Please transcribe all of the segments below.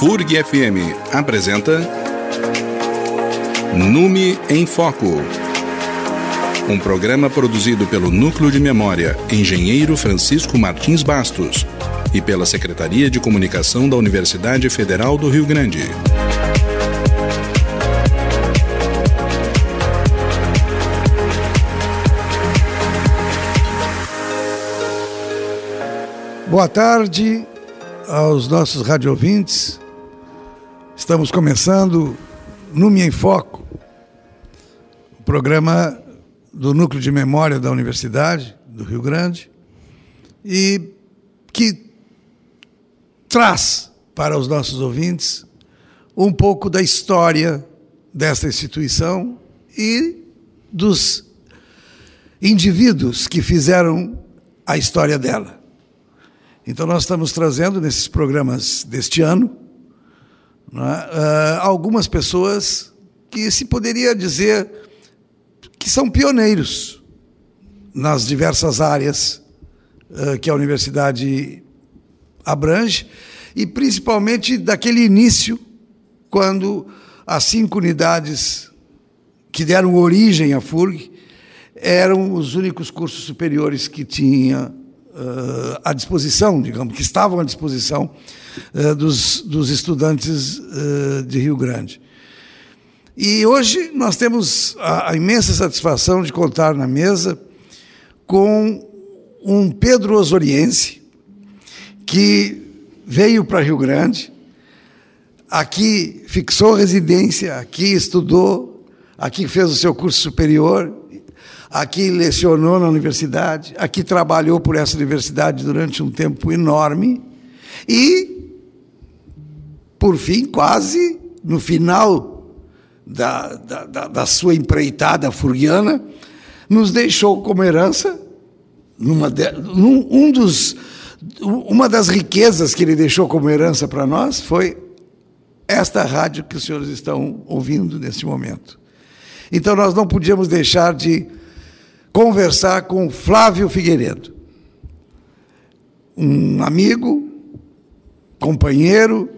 FURG FM apresenta Nume em Foco. Um programa produzido pelo Núcleo de Memória Engenheiro Francisco Martins Bastos e pela Secretaria de Comunicação da Universidade Federal do Rio Grande. Boa tarde aos nossos radiovintes Estamos começando Númia em Foco, o programa do Núcleo de Memória da Universidade do Rio Grande, e que traz para os nossos ouvintes um pouco da história desta instituição e dos indivíduos que fizeram a história dela. Então, nós estamos trazendo nesses programas deste ano é? Ah, algumas pessoas que se poderia dizer que são pioneiros nas diversas áreas ah, que a universidade abrange, e principalmente daquele início, quando as cinco unidades que deram origem à FURG eram os únicos cursos superiores que tinha uh, à disposição, digamos, que estavam à disposição uh, dos, dos estudantes uh, de Rio Grande. E hoje nós temos a, a imensa satisfação de contar na mesa com um Pedro Osoriense, que veio para Rio Grande, aqui fixou residência, aqui estudou, aqui fez o seu curso superior, aqui lecionou na universidade, aqui trabalhou por essa universidade durante um tempo enorme e por fim, quase no final da, da, da, da sua empreitada furguiana, nos deixou como herança numa de, num, um dos, uma das riquezas que ele deixou como herança para nós foi esta rádio que os senhores estão ouvindo neste momento. Então nós não podíamos deixar de conversar com Flávio Figueiredo, um amigo, companheiro,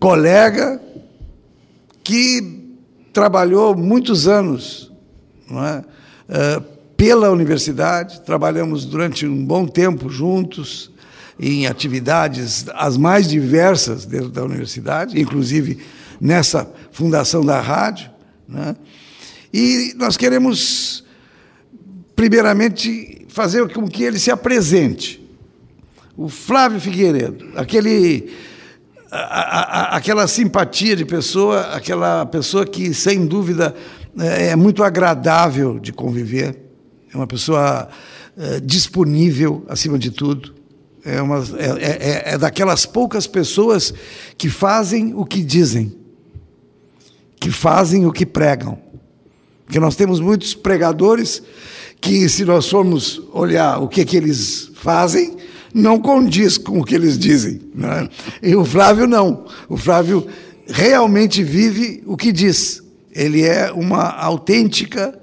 colega que trabalhou muitos anos não é? Eh, pela universidade, trabalhamos durante um bom tempo juntos em atividades as mais diversas dentro da universidade, inclusive nessa fundação da rádio. Né? E nós queremos, primeiramente, fazer com que ele se apresente. O Flávio Figueiredo, aquele a, a, aquela simpatia de pessoa, aquela pessoa que, sem dúvida, é, é muito agradável de conviver, é uma pessoa é, disponível, acima de tudo. É, uma, é, é, é, é daquelas poucas pessoas que fazem o que dizem, que fazem o que pregam. Porque nós temos muitos pregadores que, se nós formos olhar o que, é que eles fazem, não condiz com o que eles dizem. Né? E o Flávio não. O Flávio realmente vive o que diz. Ele é uma autêntica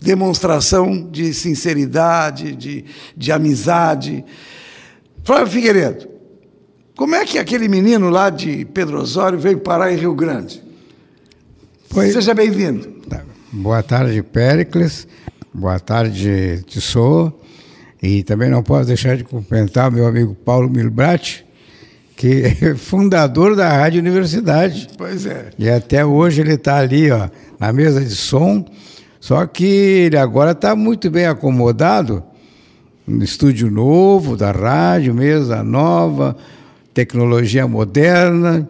demonstração de sinceridade, de, de amizade. Flávio Figueiredo, como é que aquele menino lá de Pedro Osório veio parar em Rio Grande? Foi... Seja bem-vindo. Tá. Boa tarde, Péricles. Boa tarde, Tissot. E também não posso deixar de cumprimentar meu amigo Paulo Milbrat, que é fundador da Rádio Universidade. Pois é. E até hoje ele está ali, ó, na mesa de som. Só que ele agora está muito bem acomodado. Um estúdio novo da rádio, mesa nova, tecnologia moderna.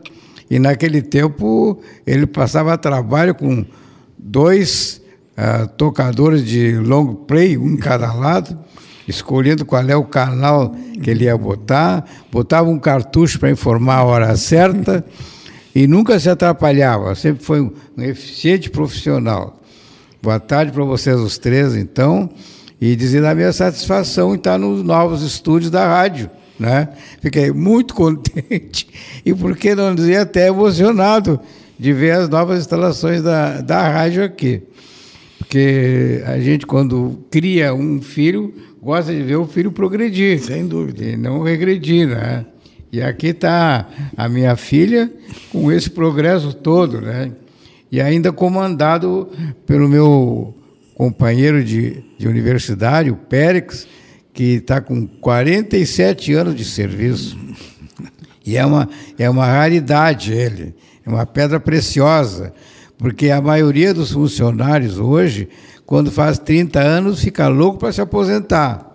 E naquele tempo ele passava trabalho com dois uh, tocadores de long play, um em cada lado escolhendo qual é o canal que ele ia botar, botava um cartucho para informar a hora certa e nunca se atrapalhava, sempre foi um eficiente profissional. Boa tarde para vocês os três, então, e dizer a minha satisfação em estar nos novos estúdios da rádio. Né? Fiquei muito contente e, por que não dizer, até emocionado de ver as novas instalações da, da rádio aqui. Porque a gente, quando cria um filho, gosta de ver o filho progredir. Sem dúvida. E não regredir, né? E aqui está a minha filha com esse progresso todo, né? E ainda comandado pelo meu companheiro de, de universidade, o Périx, que está com 47 anos de serviço. E é uma, é uma raridade ele, é uma pedra preciosa, porque a maioria dos funcionários hoje quando faz 30 anos, fica louco para se aposentar,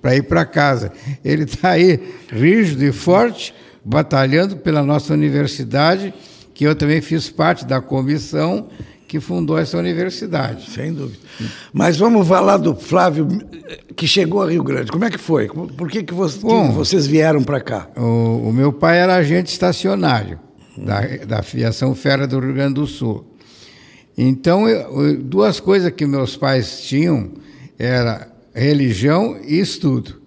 para ir para casa. Ele está aí rígido e forte, batalhando pela nossa universidade, que eu também fiz parte da comissão que fundou essa universidade. Sem dúvida. Mas vamos falar do Flávio que chegou a Rio Grande. Como é que foi? Por que, que, você, Bom, que vocês vieram para cá? O, o, meu pai era agente estacionário da, da Fiação Fera do Rio Grande do Sul. Então, eu, duas coisas que meus pais tinham era religião e estudo.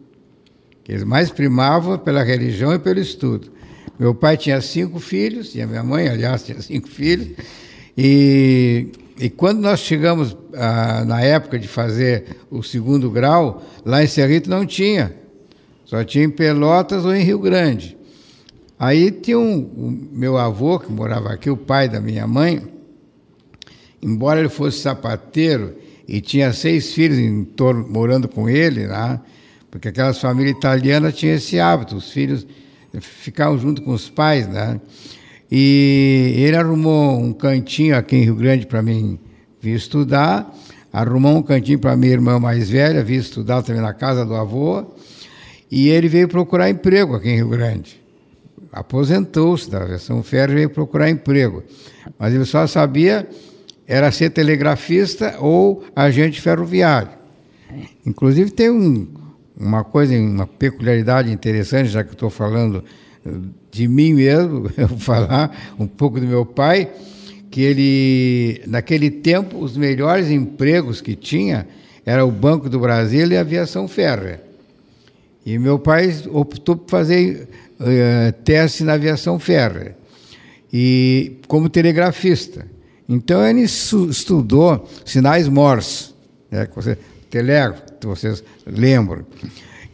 Eles mais primavam pela religião e pelo estudo. Meu pai tinha cinco filhos, tinha minha mãe, aliás, tinha cinco filhos. E, e quando nós chegamos ah, na época de fazer o segundo grau, lá em Cerrito não tinha. Só tinha em Pelotas ou em Rio Grande. Aí tinha um, o meu avô, que morava aqui, o pai da minha mãe, embora ele fosse sapateiro e tinha seis filhos em torno, morando com ele, né? porque aquelas famílias italianas tinham esse hábito, os filhos ficavam junto com os pais, né? E ele arrumou um cantinho aqui em Rio Grande para mim vir estudar, arrumou um cantinho para minha irmã mais velha vir estudar também na casa do avô, e ele veio procurar emprego aqui em Rio Grande. Aposentou-se da versão ferro e veio procurar emprego. Mas ele só sabia era ser telegrafista ou agente ferroviário. Inclusive tem um, uma coisa, uma peculiaridade interessante, já que estou falando eh, de mim mesmo, eu vou falar um pouco do meu pai, que ele, naquele tempo, os melhores empregos que tinha era o Banco do Brasil e a aviação férrea. E meu pai optou por fazer uh, teste na aviação férrea, e como telegrafista. Então ele estudou sinais Morse, né, que você, telégrafo, vocês lembram.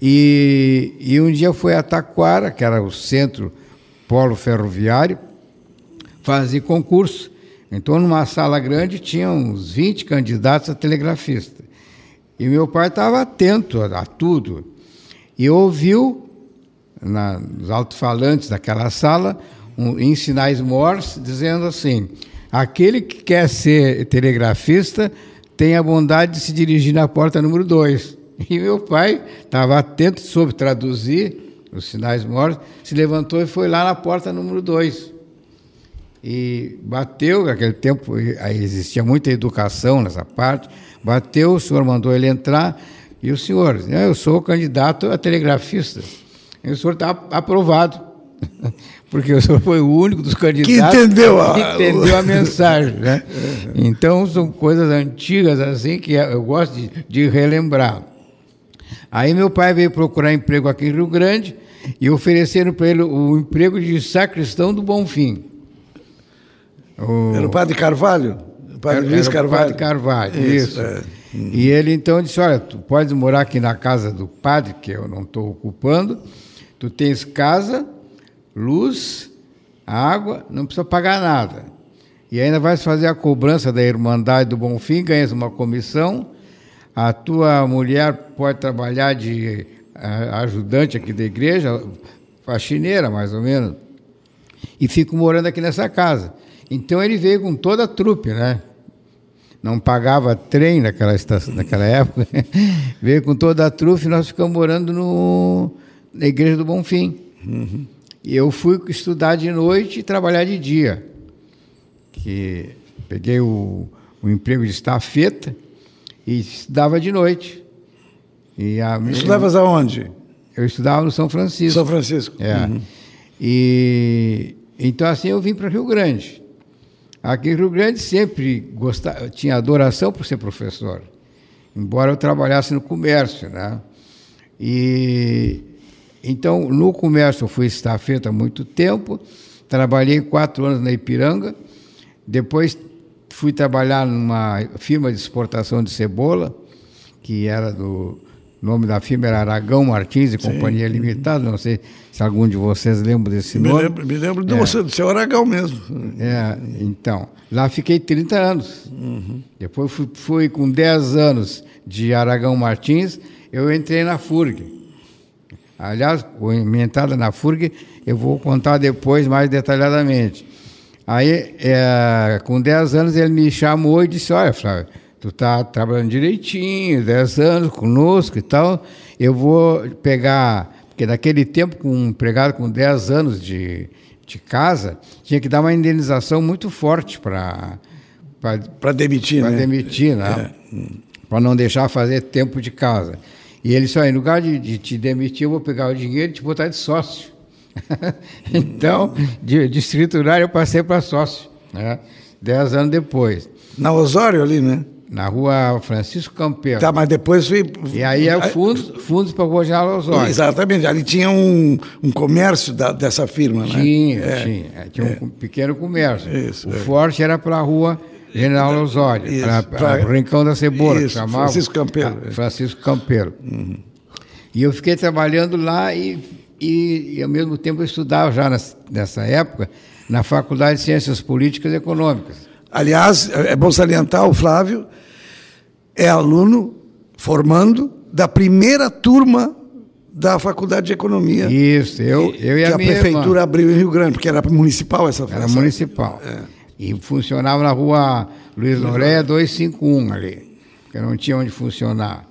E, e um dia foi a Taquara, que era o centro polo ferroviário, fazer concurso. Então, numa sala grande, tinha uns 20 candidatos a telegrafista. E meu pai estava atento a, a, tudo. E ouviu, na, nos alto-falantes daquela sala, um, em sinais morse, dizendo assim: Aquele que quer ser telegrafista tem a bondade de se dirigir na porta número 2. E meu pai estava atento, soube traduzir os sinais mortos, se levantou e foi lá na porta número 2. E bateu, naquele tempo existia muita educação nessa parte, bateu, o senhor mandou ele entrar, e o senhor, eu sou candidato a telegrafista. E o senhor está aprovado. porque o senhor foi o único dos candidatos que entendeu a, que entendeu a mensagem. Né? Então, são coisas antigas assim que eu gosto de, de relembrar. Aí meu pai veio procurar emprego aqui em Rio Grande e ofereceram para ele o emprego de sacristão do Bonfim. O... Era o padre Carvalho? O padre era, Luiz era Carvalho. padre Carvalho, isso. isso. É. E ele então disse: Olha, tu pode morar aqui na casa do padre, que eu não estou ocupando, tu tens casa luz, água, não precisa pagar nada. E ainda vai fazer a cobrança da Irmandade do Bonfim, ganhas uma comissão. A tua mulher pode trabalhar de ajudante aqui da igreja, faxineira mais ou menos, e fico morando aqui nessa casa. Então ele veio com toda a trupe, né? Não pagava trem naquela, estação, naquela época, né? veio com toda a trupe e nós ficamos morando no, na igreja do Bonfim. Uhum. E eu fui estudar de noite e trabalhar de dia. Que peguei o, o emprego de estafeta e estudava de noite. E a, Estudavas eu, aonde? Eu estudava no São Francisco. São Francisco. É. Uhum. E então assim eu vim para Rio Grande. Aqui em Rio Grande sempre gostava, tinha adoração por ser professor, embora eu trabalhasse no comércio, né? E então, no comércio, eu fui estafeta há muito tempo, trabalhei quatro anos na Ipiranga, depois fui trabalhar numa firma de exportação de cebola, que era do. O nome da firma era Aragão Martins e Companhia Limitada, não sei se algum de vocês lembra desse me nome. Lembro, me lembro de é. você, do seu Aragão mesmo. É, então. Lá fiquei 30 anos. Uhum. Depois fui, fui, com 10 anos de Aragão Martins, eu entrei na FURG. Aliás, minha entrada na FURG eu vou contar depois mais detalhadamente. Aí, é, com 10 anos, ele me chamou e disse: Olha, Flávio, tu tá trabalhando direitinho, 10 anos conosco e tal. Eu vou pegar. Porque naquele tempo, com um empregado com 10 anos de, de casa, tinha que dar uma indenização muito forte para. Para demitir, né? demitir, né? É. Para não deixar fazer tempo de casa. E ele só, em lugar de, de te demitir, eu vou pegar o dinheiro e te botar de sócio. então, de, de escriturário eu passei para sócio, né? dez anos depois. Na Osório ali, né? Na rua Francisco Campeiro. Tá, mas depois fui... E aí é fundos, fundos para Gonzalo Osório. Exatamente, ali tinha um, um comércio da, dessa firma, né? Tinha, é. tinha. Tinha um é. pequeno comércio. Isso, o é. forte era para a rua General Osório, para Rincão da Cebola, isso, chamava. Francisco Campeiro. Ah, Francisco Campeiro. Uhum. E eu fiquei trabalhando lá e, e, e, ao mesmo tempo, eu estudava já nas, nessa época na Faculdade de Ciências Políticas e Econômicas. Aliás, é, é bom salientar, o Flávio é aluno formando da primeira turma da Faculdade de Economia. Isso, eu, eu e a, a minha prefeitura irmã. abriu em Rio Grande, porque era municipal essa Era essa, municipal. É. E funcionava na rua Luiz Noréia 251 ali, porque não tinha onde funcionar.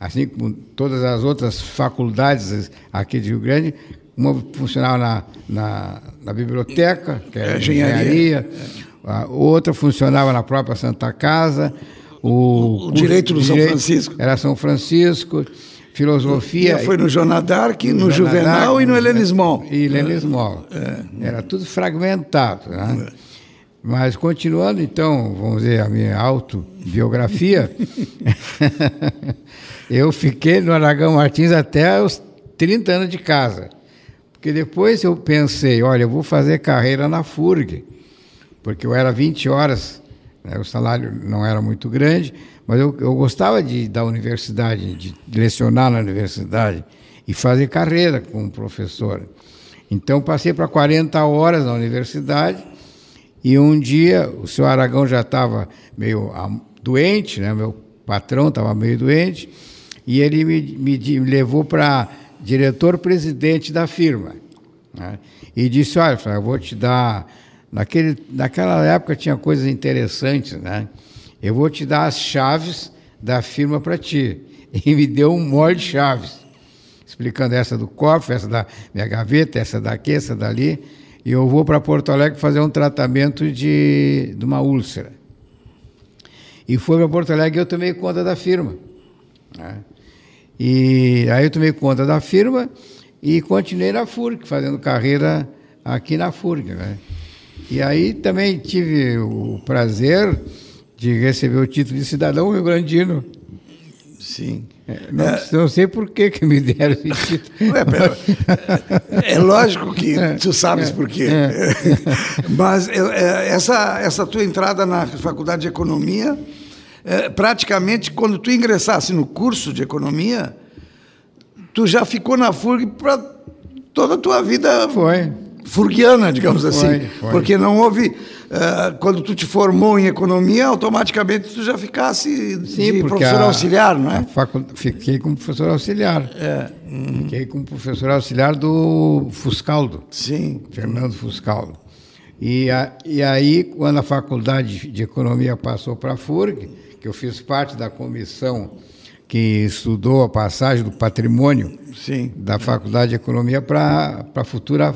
Assim como todas as outras faculdades aqui de Rio Grande, uma funcionava na, na, na biblioteca, que era é, engenharia, a outra funcionava na própria Santa Casa. O, o direito do São Francisco. Era São Francisco filosofia. E foi no Jonadark, no, no Juvenal e no né? Helenismol. E Helenismol. É, é. Era tudo fragmentado. Né? É. Mas continuando então, vamos dizer, a minha autobiografia, eu fiquei no Aragão Martins até os 30 anos de casa. Porque depois eu pensei, olha, eu vou fazer carreira na FURG, porque eu era 20 horas, né, o salário não era muito grande, mas eu, eu gostava de da universidade, de lecionar na universidade e fazer carreira como professor. Então passei para 40 horas na universidade e um dia o senhor Aragão já estava meio doente, né? meu patrão estava meio doente, e ele me, me, me levou para diretor-presidente da firma. Né? E disse: Olha, eu vou te dar. Naquele, naquela época tinha coisas interessantes, né? Eu vou te dar as chaves da firma para ti. E me deu um molho de chaves, explicando essa do cofre, essa da minha gaveta, essa daqui, essa dali e eu vou para Porto Alegre fazer um tratamento de, de uma úlcera. E foi para Porto Alegre e eu tomei conta da firma. Né? E aí eu tomei conta da firma e continuei na Furg fazendo carreira aqui na Furg Né? E aí também tive o prazer de receber o título de cidadão rio-grandino. Sim. É, não, é, não, sei por que, que me deram esse título. É, é lógico que é. tu sabes por quê. É. Mas é, essa, essa tua entrada na Faculdade de Economia, praticamente quando tu ingressasse no curso de Economia, tu já ficou na FURG para toda a tua vida. Foi furguiana, digamos assim. Foi, foi. Porque não houve. Uh, quando tu te formou em economia, automaticamente tu já ficasse Sim, de professor a, auxiliar, não é? Fiquei como professor auxiliar. É. Uhum. Fiquei como professor auxiliar do Fuscaldo. Sim. Fernando Fuscaldo. E, a, e aí, quando a faculdade de economia passou para a FURG, que eu fiz parte da comissão que estudou a passagem do patrimônio Sim. da Faculdade de Economia para a futura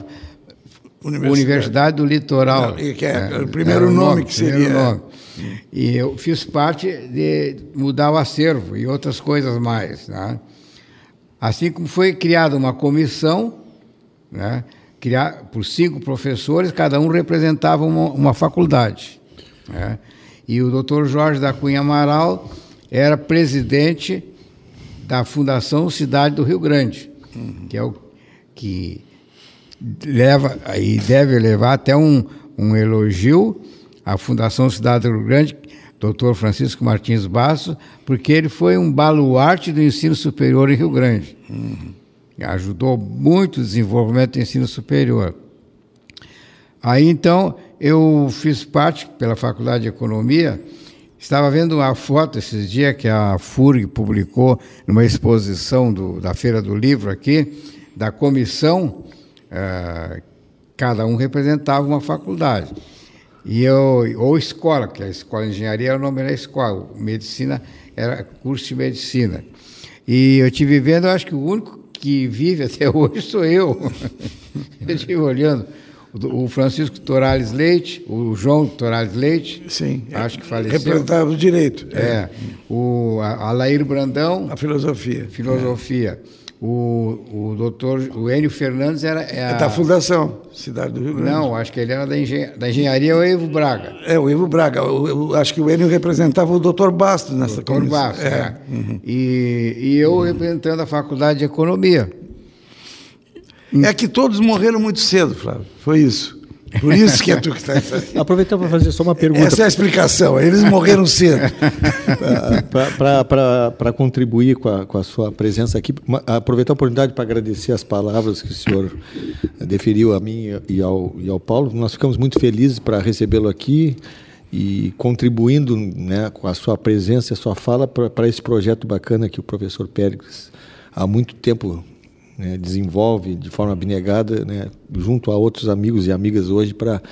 Universidade, Universidade do Litoral. Não, que é, é, o primeiro nome, nome, que seria. Nome. E eu fiz parte de mudar o acervo e outras coisas mais. Né? Assim como foi criada uma comissão, né, criar, por cinco professores, cada um representava uma, uma faculdade. Né? E o doutor Jorge da Cunha Amaral era presidente da Fundação Cidade do Rio Grande, uhum. que é o que leva e deve levar até um, um elogio à Fundação Cidade do Rio Grande, Dr. Francisco Martins Basso, porque ele foi um baluarte do ensino superior em Rio Grande. Uhum. Ajudou muito o desenvolvimento do ensino superior. Aí então eu fiz parte pela Faculdade de Economia. Estava vendo uma foto esses dias que a FURG publicou numa exposição do, da Feira do Livro aqui, da comissão é, cada um representava uma faculdade. E eu, ou escola, que a escola de engenharia era o nome da escola, medicina era curso de medicina. E eu estive vendo, eu acho que o único que vive até hoje sou eu. eu estive olhando o Francisco Torales Leite, o João Torales Leite, sim, acho que faleceu. Representava o direito. É. é. O Alair Brandão. A filosofia. Filosofia. É. O, o doutor, o Enio Fernandes era... É, é a... é da Fundação Cidade do Rio Grande. Não, acho que ele era da, engen da Engenharia o Evo Braga. É, o Evo Braga. Eu, eu, acho que o Enio representava o doutor Bastos nessa Doutor Bastos, é. é. Uhum. E, e eu uhum. representando a Faculdade de Economia. É que todos morreram muito cedo, Flávio. Foi isso. Por isso que é tu que está. Aproveitar para fazer só uma pergunta. Essa é a explicação. Eles morreram cedo. para contribuir com a, com a, sua presença aqui, aproveitar a oportunidade para agradecer as palavras que o senhor deferiu a mim e ao, e ao Paulo. Nós ficamos muito felizes para recebê-lo aqui e contribuindo né, com a sua presença, a sua fala para esse projeto bacana que o professor Pérez há muito tempo né, desenvolve de forma abnegada, né, junto a outros amigos e amigas hoje, para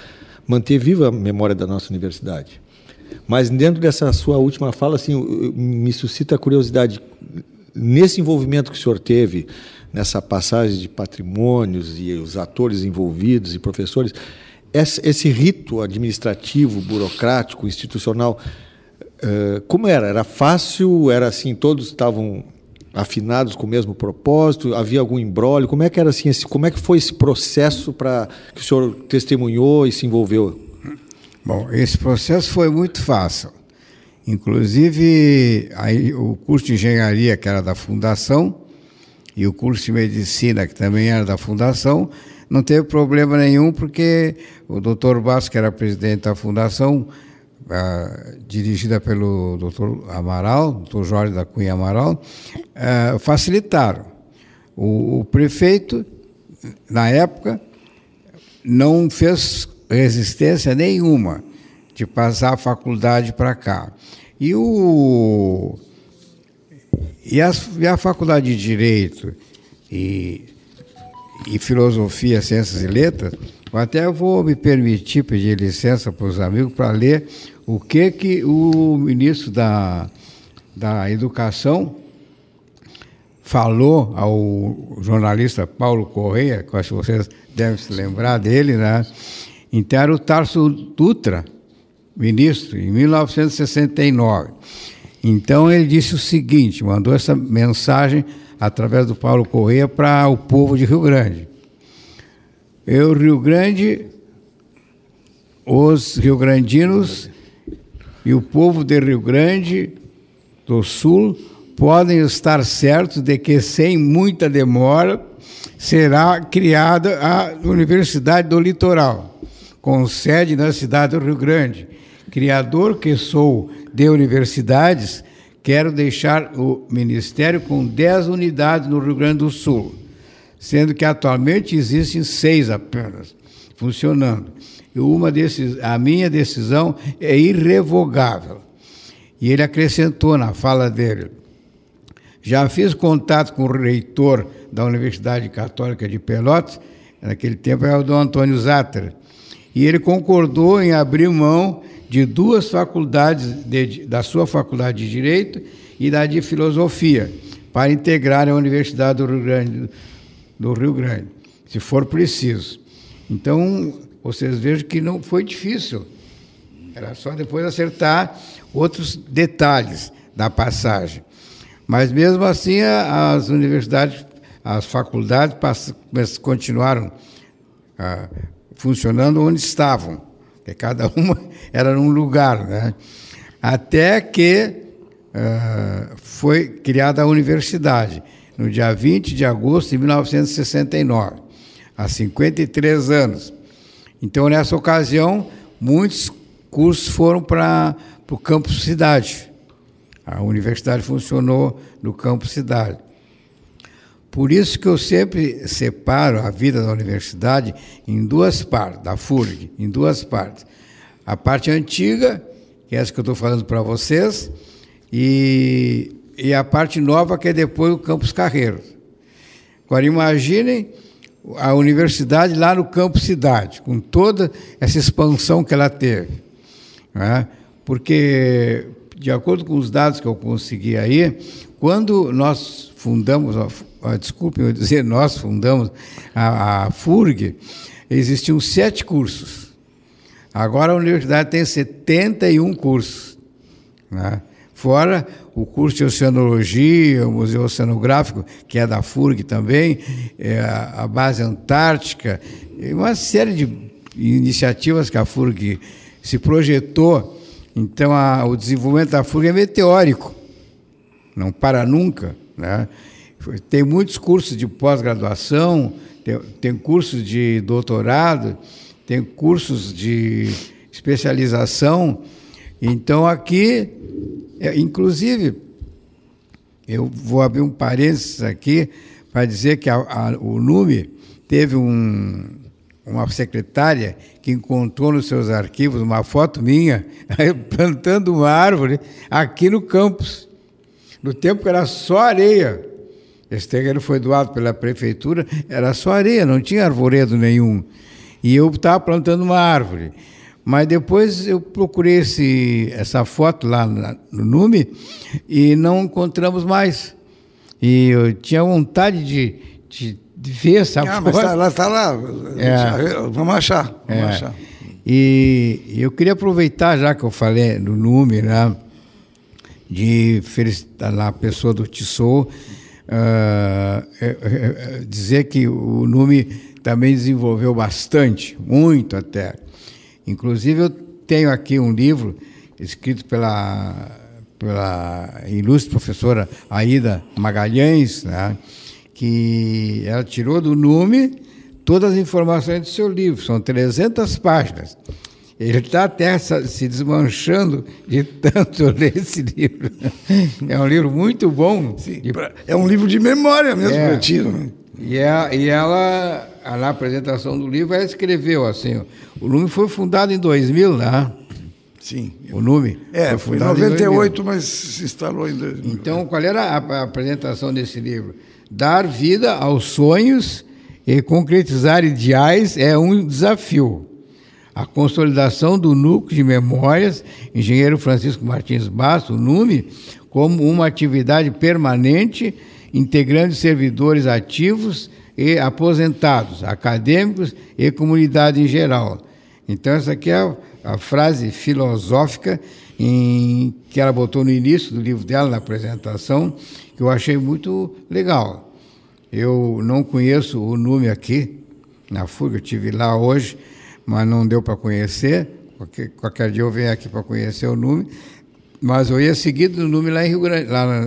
manter viva a memória da nossa universidade. Mas dentro dessa sua última fala, assim, me suscita a curiosidade nesse envolvimento que o senhor teve nessa passagem de patrimônios e os atores envolvidos e professores, esse rito administrativo, burocrático, institucional, eh, como era? Era fácil? Era assim, todos estavam afinados com o mesmo propósito? Havia algum embrólio? Como é que era assim? Esse, como é que foi esse processo para que o senhor testemunhou e se envolveu? Bom, esse processo foi muito fácil. Inclusive, aí, o curso de engenharia, que era da fundação, e o curso de medicina, que também era da fundação, não teve problema nenhum, porque o doutor Basco, que era presidente da fundação, dirigida pelo Dr. Amaral, Dr. Jorge da Cunha Amaral, é, facilitaram. O, o prefeito, na época, não fez resistência nenhuma de passar a faculdade para cá. E, o, e, a, e a faculdade de Direito e, e Filosofia, Ciências e Letras até vou me permitir pedir licença para os amigos para ler o que, que o ministro da, da Educação falou ao jornalista Paulo Correia, que acho que vocês devem se lembrar dele, né? Então era o Tarso Dutra, ministro, em 1969. Então ele disse o seguinte, mandou essa mensagem através do Paulo Correia para o povo de Rio Grande. Eu, Rio Grande, os Rio-Grandinos e o povo de Rio Grande do Sul podem estar certos de que, sem muita demora, será criada a Universidade do Litoral, com sede na cidade do Rio Grande. Criador que sou de universidades, quero deixar o Ministério com 10 unidades no Rio Grande do Sul sendo que atualmente existem seis apenas funcionando. E uma desses, a minha decisão é irrevogável. E ele acrescentou na fala dele: já fiz contato com o reitor da Universidade Católica de Pelotas, naquele tempo era o Dom Antônio Zatter, e ele concordou em abrir mão de duas faculdades, de, da sua faculdade de Direito e da de Filosofia, para integrar a Universidade do Rio Grande do Sul do Rio Grande, se for preciso. Então, vocês vejam que não foi difícil. Era só depois acertar outros detalhes da passagem. Mas mesmo assim, as universidades, as faculdades continuaram ah, funcionando onde estavam, porque cada uma era num lugar, né? Até que ah, foi criada a universidade no dia 20 de agosto de 1969, há 53 anos. Então, nessa ocasião, muitos cursos foram para o campus cidade. A universidade funcionou no campus cidade. Por isso que eu sempre separo a vida da universidade em duas partes, da FURG, em duas partes. A parte antiga, que é essa que eu estou falando para vocês, e e a parte nova que é depois o campus Carreiro. Agora imaginem a universidade lá no campo cidade, com toda essa expansão que ela teve. Né? Porque, de acordo com os dados que eu consegui aí, quando nós fundamos, a, desculpem eu dizer, nós fundamos a, a FURG, existiam sete cursos. Agora a universidade tem 71 cursos. Né? Fora o curso de Oceanologia, o Museu Oceanográfico, que é da FURG também, é a Base Antártica, uma série de iniciativas que a FURG se projetou. Então, a, o desenvolvimento da FURG é meteórico, não para nunca. Né? Tem muitos cursos de pós-graduação, tem, tem cursos de doutorado, tem cursos de especialização então aqui, é, inclusive, eu vou abrir um parênteses aqui para dizer que a, a, o Lume teve um, uma secretária que encontrou nos seus arquivos uma foto minha plantando uma árvore aqui no campus, no tempo que era só areia. Esse terreno foi doado pela prefeitura, era só areia, não tinha arvoredo nenhum. E eu estava plantando uma árvore. Mas depois eu procurei esse, essa foto lá no Nume e não encontramos mais. E eu tinha vontade de, de, de ver essa ah, foto. Ah, mas está lá, tá lá. É. Vamos achar. Vamos é. achar. E eu queria aproveitar, já que eu falei no Nume, né, de felicitar lá a pessoa do Tissot, uh, dizer que o Nume também desenvolveu bastante, muito até Inclusive, eu tenho aqui um livro escrito pela, pela ilustre professora Aida Magalhães, né? que ela tirou do Nume todas as informações do seu livro, são 300 páginas. Ele está até se desmanchando de tanto ler esse livro. É um livro muito bom. Sim, É um livro de memória mesmo, é. Retiro. Né? E, é, e ela na apresentação do livro, ela escreveu assim: o Lume foi fundado em 2000, né? Sim. O Lume? É, foi, foi em 98, em mas se instalou em 2000. Então, qual era a apresentação desse livro? Dar vida aos sonhos e concretizar ideais é um desafio. A consolidação do núcleo de memórias, engenheiro Francisco Martins Basto, o NUME, como uma atividade permanente, integrando servidores ativos, e aposentados, acadêmicos e comunidade em geral. Então, essa aqui é a, a frase filosófica em, que ela botou no início do livro dela, na apresentação, que eu achei muito legal. Eu não conheço o nome aqui, na FURG, eu estive lá hoje, mas não deu para conhecer. Qualquer, qualquer, dia eu venho aqui para conhecer o nome. Mas eu ia seguido do nome lá em Rio Grande, lá na,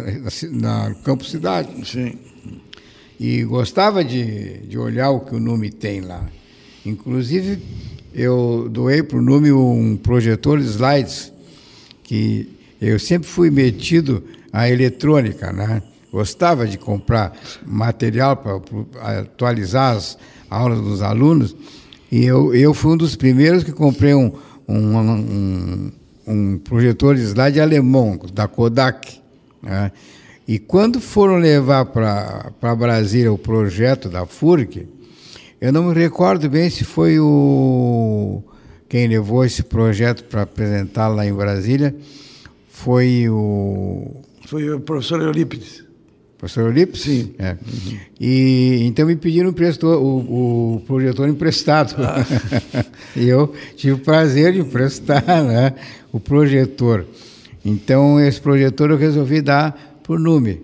na, na Campo Cidade. Sim e gostava de, de olhar o que o Nume tem lá. Inclusive, eu doei para o Nume um projetor de slides, que eu sempre fui metido à eletrônica, né? Gostava de comprar material para atualizar as aulas dos alunos, e eu, eu fui um dos primeiros que comprei um, um, um, um projetor de slide alemão, da Kodak. Né? E quando foram levar para Brasília o projeto da FURC, eu não me recordo bem se foi o quem levou esse projeto para apresentar lá em Brasília foi o. Foi o professor Eurípides. Professor Eurípides? Sim. É. E, então me pediram o, o projetor emprestado. Ah. e eu tive o prazer de emprestar né, o projetor. Então, esse projetor eu resolvi dar por NUME.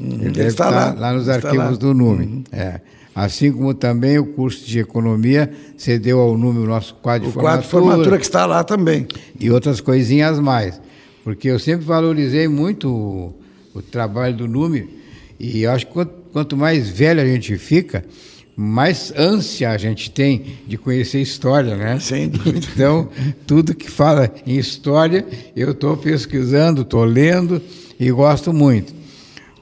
Hum, ele, está lá, lá, nos arquivos lá. do NUME. Uhum. É. Assim como também o curso de economia cedeu ao NUME o nosso quadro o de formatura. O quadro de formatura que está lá também. E outras coisinhas mais. Porque eu sempre valorizei muito o, o trabalho do NUME e acho que quanto, quanto mais velho a gente fica, mais ânsia a gente tem de conhecer história, né? Sem dúvida. Então, tudo que fala em história, eu estou pesquisando, estou lendo e gosto muito.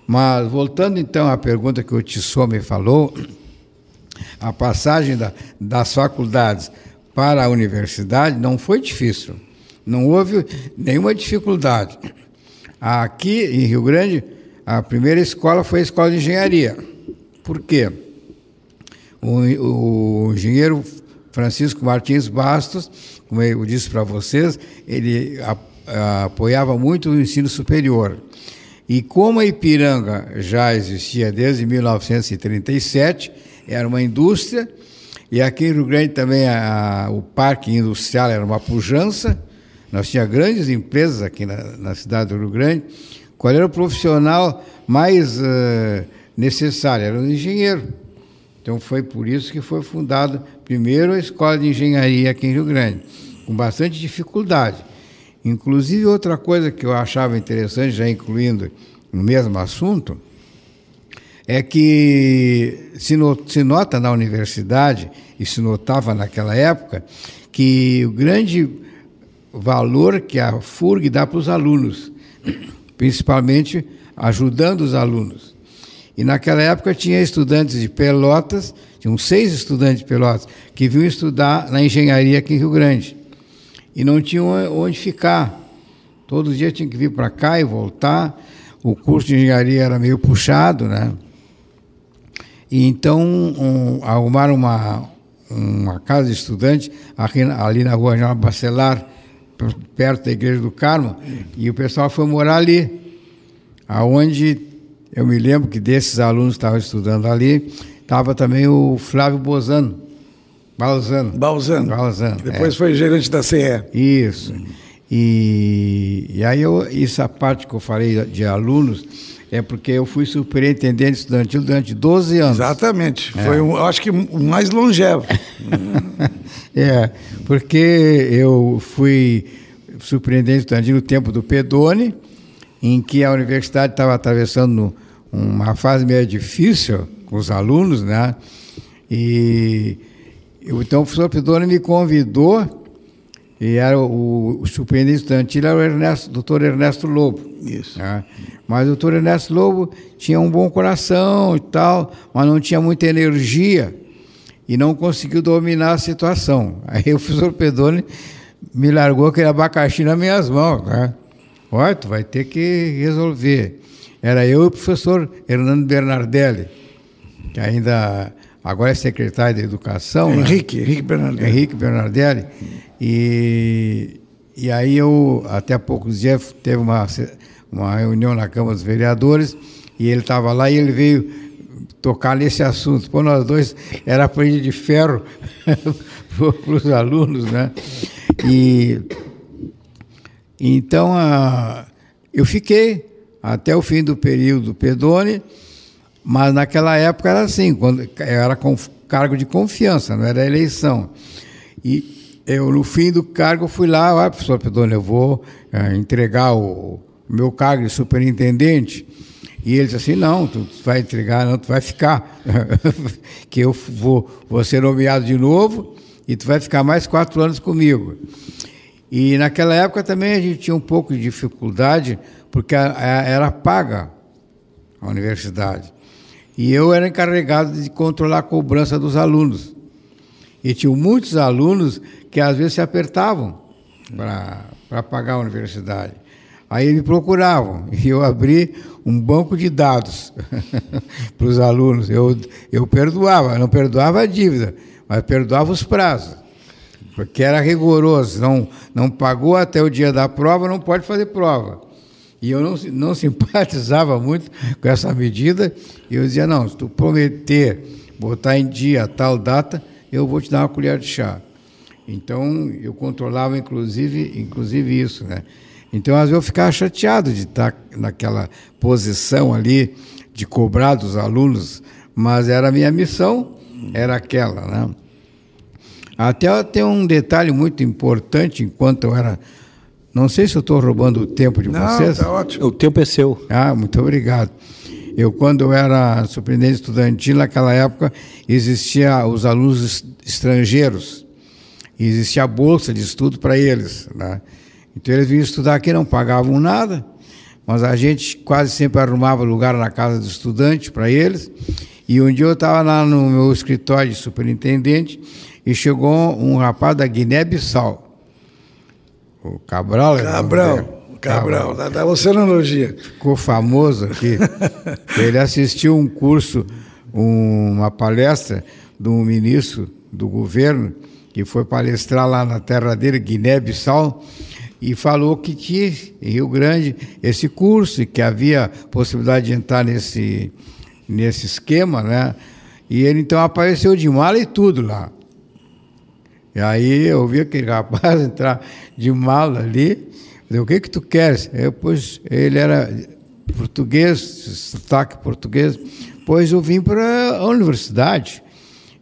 Mas voltando então à pergunta que o Tissot me falou, a passagem da, das faculdades para a universidade não foi difícil, não houve nenhuma dificuldade. Aqui em Rio Grande, a primeira escola foi a escola de engenharia. Por quê? O, o engenheiro Francisco Martins Bastos, como eu disse para vocês, ele a, ah, apoiava muito o ensino superior. E como a Ipiranga já existia desde 1937, era uma indústria, e aqui em Rio Grande também a, o parque industrial era uma pujança, nós tínhamos grandes empresas aqui na, na cidade do Rio Grande. Qual era o profissional mais uh, necessário? Era o engenheiro. Então foi por isso que foi fundada primeiro a escola de engenharia aqui em Rio Grande, com bastante dificuldade Inclusive, outra coisa que eu achava interessante, já incluindo no mesmo assunto, é que se, nota na universidade, e se notava naquela época, que o grande valor que a FURG dá para os alunos, principalmente ajudando os alunos. E naquela época tinha estudantes de Pelotas, tinham seis estudantes de Pelotas, que vinham estudar na engenharia aqui em Rio Grande e não tinham onde ficar. Todo dia tinha que vir para cá e voltar. O curso de engenharia era meio puxado, né? E então um, arrumaram uma, uma casa de estudante ali na rua Jornal Bacelar, perto da Igreja do Carmo, e o pessoal foi morar ali, aonde eu me lembro que desses alunos que estavam estudando ali, estava também o Flávio Bozano, Balzano. Balzano. Balzano. Depois é. foi gerente da CE. Isso. E, e aí eu, essa parte que eu falei de alunos é porque eu fui superintendente estudantil durante 12 anos. Exatamente. É. Foi, um, acho que, o mais longevo. é, porque eu fui surpreendente estudantil no tempo do Pedone, em que a universidade estava atravessando uma fase meio difícil com os alunos, né? E eu, então o professor Pedoni me convidou, e era o, o superintendente era o Ernesto, doutor Ernesto Lobo. Isso. Né? Mas o doutor Ernesto Lobo tinha um bom coração e tal, mas não tinha muita energia e não conseguiu dominar a situação. Aí o professor Pedone me largou aquele abacaxi nas minhas mãos. Né? Olha, tu vai ter que resolver. Era eu e o professor Hernando Bernardelli, que ainda agora é secretário de Educação. Né? Henrique, né? Henrique Bernardelli. Henrique Bernardelli. E, e aí eu, até há poucos dias, teve uma, uma reunião na Câmara dos Vereadores e ele estava lá e ele veio tocar nesse assunto. Pô, nós dois era aprende de ferro para os alunos, né? E então a, eu fiquei até o fim do período Pedone mas naquela época era assim, quando era com, cargo de confiança, não era eleição. E eu, no fim do cargo, fui lá, ah, professor Pedro, eu vou é, entregar o, meu cargo de superintendente. E ele disse assim, não, tu vai entregar, não, tu vai ficar. que eu vou, vou ser nomeado de novo e tu vai ficar mais quatro anos comigo. E naquela época também a gente tinha um pouco de dificuldade, porque era paga a universidade. E eu era encarregado de controlar a cobrança dos alunos. E tinha muitos alunos que às vezes se apertavam para pagar a universidade. Aí me procuravam e eu abri um banco de dados para os alunos. Eu, eu perdoava, não perdoava a dívida, mas perdoava os prazos, porque era rigoroso. Não, não pagou até o dia da prova, não pode fazer prova. E eu não, não simpatizava muito com essa medida. E eu dizia, não, se tu prometer botar em dia tal data, eu vou te dar uma colher de chá. Então, eu controlava, inclusive, inclusive isso, né? Então, às vezes, eu ficava chateado de estar naquela posição ali, de cobrar dos alunos, mas era a minha missão, era aquela, né? Até tem um detalhe muito importante, enquanto eu era não sei se eu estou roubando o tempo de Não, vocês. Tá ótimo. O tempo é seu. Ah, muito obrigado. Eu, quando eu era surpreendente estudantil, naquela época, existia os alunos estrangeiros. existia a bolsa de estudo para eles. Né? Então, eles vinham estudar aqui, não pagavam nada, mas a gente quase sempre arrumava lugar na casa do estudante para eles. E um dia eu estava lá no meu escritório de superintendente e chegou um rapaz da Guiné-Bissau o Cabral. Né? Cabral. Era Cabral, da, da oceanologia. Ficou famoso aqui. ele assistiu um curso, um, uma palestra de um ministro do governo, que foi palestrar lá na terra dele, Guiné-Bissau, e falou que tinha em Rio Grande esse curso, e que havia possibilidade de entrar nesse, nesse esquema, né? E ele então apareceu de mala e tudo lá. E aí eu vi aquele rapaz entrar de mala ali. Falei, o que que tu queres? Eu, pois, ele era português, sotaque português. Pois eu vim para a universidade.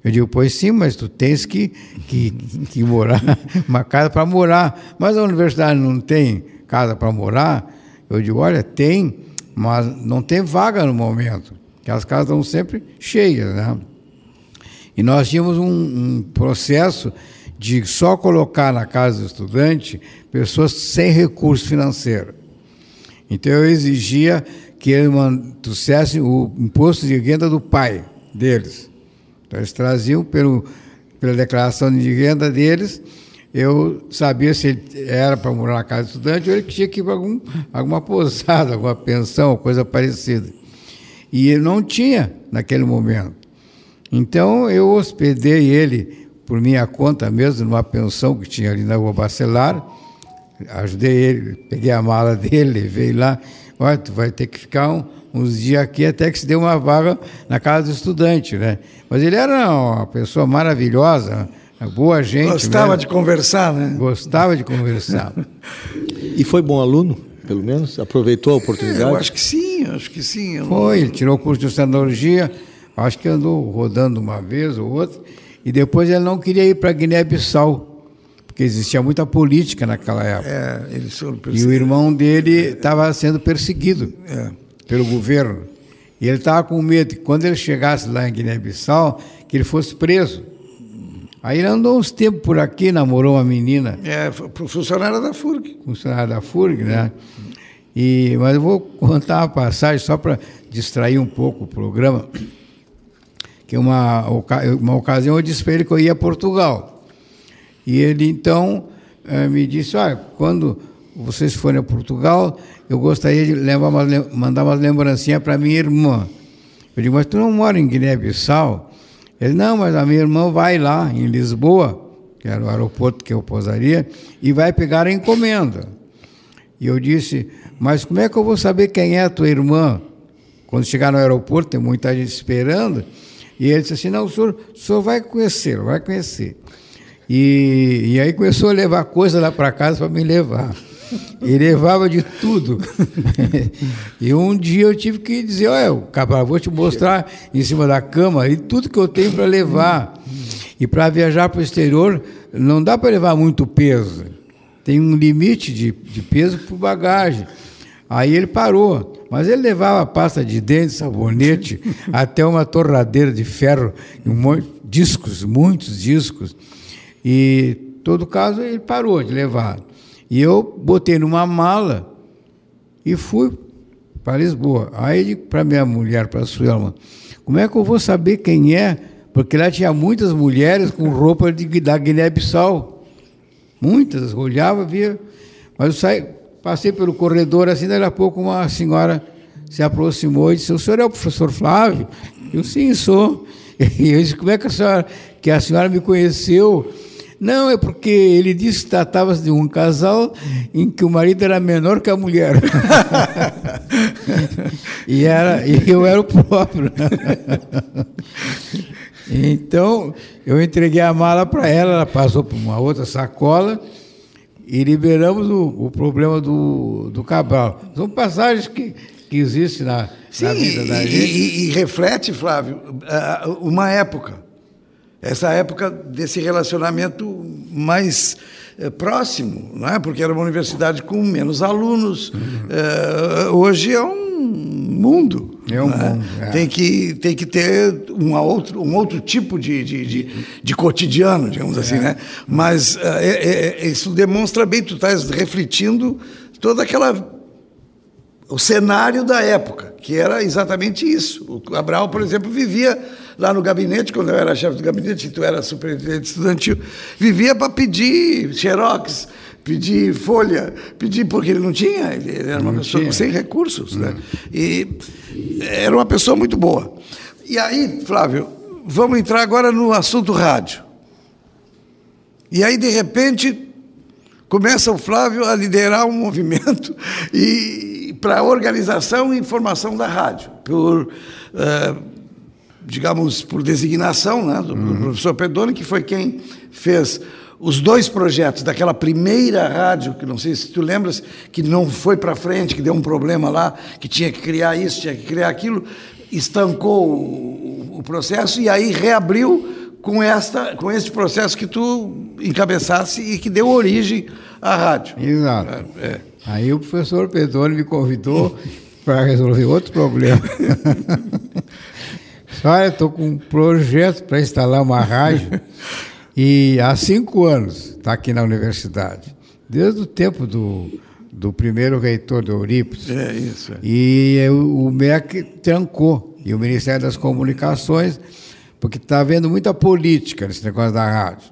Eu digo, pois sim, mas tu tens que, que, que morar, uma casa para morar. Mas a universidade não tem casa para morar? Eu digo, olha, tem, mas não tem vaga no momento, que as casas estão sempre cheias, né? E nós tínhamos um, um processo de só colocar na casa do estudante pessoas sem recurso financeiro. Então eu exigia que eles trouxessem o imposto de renda do pai deles. Então eles traziam pelo, pela declaração de renda deles, eu sabia se ele era para morar na casa do estudante ou ele tinha que ir para algum, alguma pousada, alguma pensão, coisa parecida. E ele não tinha naquele momento. Então eu hospedei ele por minha conta mesmo, numa pensão que tinha ali na Rua Bacelar. Ajudei ele, peguei a mala dele, levei lá. Olha, tu vai ter que ficar um, uns dias aqui até que se dê uma vaga na casa do estudante, né? Mas ele era uma pessoa maravilhosa, boa gente. Né? Gostava mesmo. de conversar, né? Gostava de conversar. e foi bom aluno, pelo menos? Aproveitou a oportunidade? eu acho que sim, acho que sim. Foi, ele tirou o curso de oceanologia, acho que andou rodando uma vez ou outra. E depois ele não queria ir para Guiné-Bissau, porque existia muita política naquela época. É, e o irmão dele estava sendo perseguido é. pelo governo. E ele estava com medo que quando ele chegasse lá em Guiné-Bissau, que ele fosse preso. Aí ele andou uns tempos por aqui, namorou uma menina. É, funcionária da FURG. Funcionária da FURG, né? E, mas eu vou contar uma passagem só para distrair um pouco o programa que uma, uma ocasião eu disse para ele que eu ia a Portugal. E ele então eh, me disse: ah, quando vocês forem a Portugal, eu gostaria de levar uma, mandar umas lembrancinhas para minha irmã. Eu digo: Mas tu não mora em Guiné-Bissau? Ele: Não, mas a minha irmã vai lá em Lisboa, que era o aeroporto que eu pousaria, e vai pegar a encomenda. E eu disse: Mas como é que eu vou saber quem é a tua irmã? Quando chegar no aeroporto, tem muita gente esperando. E ele disse assim: Não, o senhor, o senhor vai conhecer, vai conhecer. E, e aí começou a levar coisa lá para casa para me levar. E levava de tudo. e um dia eu tive que dizer: Olha, Cabral, vou te mostrar em cima da cama e tudo que eu tenho para levar. E para viajar para o exterior, não dá para levar muito peso. Tem um limite de, de peso por bagagem. Aí ele parou, mas ele levava pasta de dente, sabonete, até uma torradeira de ferro, um monte, discos, muitos discos. E, em todo caso, ele parou de levar. E eu botei numa mala e fui para Lisboa. Aí, para minha mulher, para a Suelma, como é que eu vou saber quem é? Porque lá tinha muitas mulheres com roupa de, da Guiné-Bissau. Muitas, olhava, via. Mas eu saí, Passei pelo corredor assim, daí a pouco uma senhora se aproximou e disse: O senhor é o professor Flávio? Eu sim, sou. E eu disse: Como é que a senhora, que a senhora me conheceu? Não, é porque ele disse que tratava-se de um casal em que o marido era menor que a mulher. e, era, e eu era o próprio. então, eu entreguei a mala para ela, ela passou por uma outra sacola e liberamos o, o problema do, do Cabral. São passagens que, que existem na, Sim, na vida da e, gente. E, e reflete, Flávio, uma época. Essa época desse relacionamento mais eh, próximo, não é? porque era uma universidade com menos alunos. Uhum. hoje é um mundo. É um é? mundo. É. Tem, que, tem que ter um outro, um outro tipo de, de, de, de cotidiano, digamos assim, é. assim. Né? Mas é, isso demonstra bem, tu estás refletindo toda aquela o cenário da época, que era exatamente isso. O Cabral, por exemplo, vivia lá no gabinete, quando eu era chefe do gabinete, tu era superintendente estudantil, vivia para pedir xerox, pedir folha, pedir porque ele não tinha, ele era uma não pessoa tinha. sem recursos, né? Hum. E era uma pessoa muito boa. E aí, Flávio, vamos entrar agora no assunto rádio. E aí, de repente, começa o Flávio a liderar um movimento e para a organização e formação da rádio, por uh, digamos, por designação né, do, uhum. professor Pedone, que foi quem fez os dois projetos daquela primeira rádio, que não sei se tu lembras, que não foi para frente, que deu um problema lá, que tinha que criar isso, tinha que criar aquilo, estancou o, o processo e aí reabriu com, esta, com este processo que tu encabeçasse e que deu origem à rádio. Exato. É, é. Aí o professor Pedone me convidou para resolver outro problema. Olha, estou com um projeto para instalar uma rádio e há cinco anos está aqui na universidade, desde o tempo do, do primeiro reitor do Eurípides. É isso. É. E o, o MEC trancou, e o Ministério das Comunicações, porque está havendo muita política nesse negócio da rádio.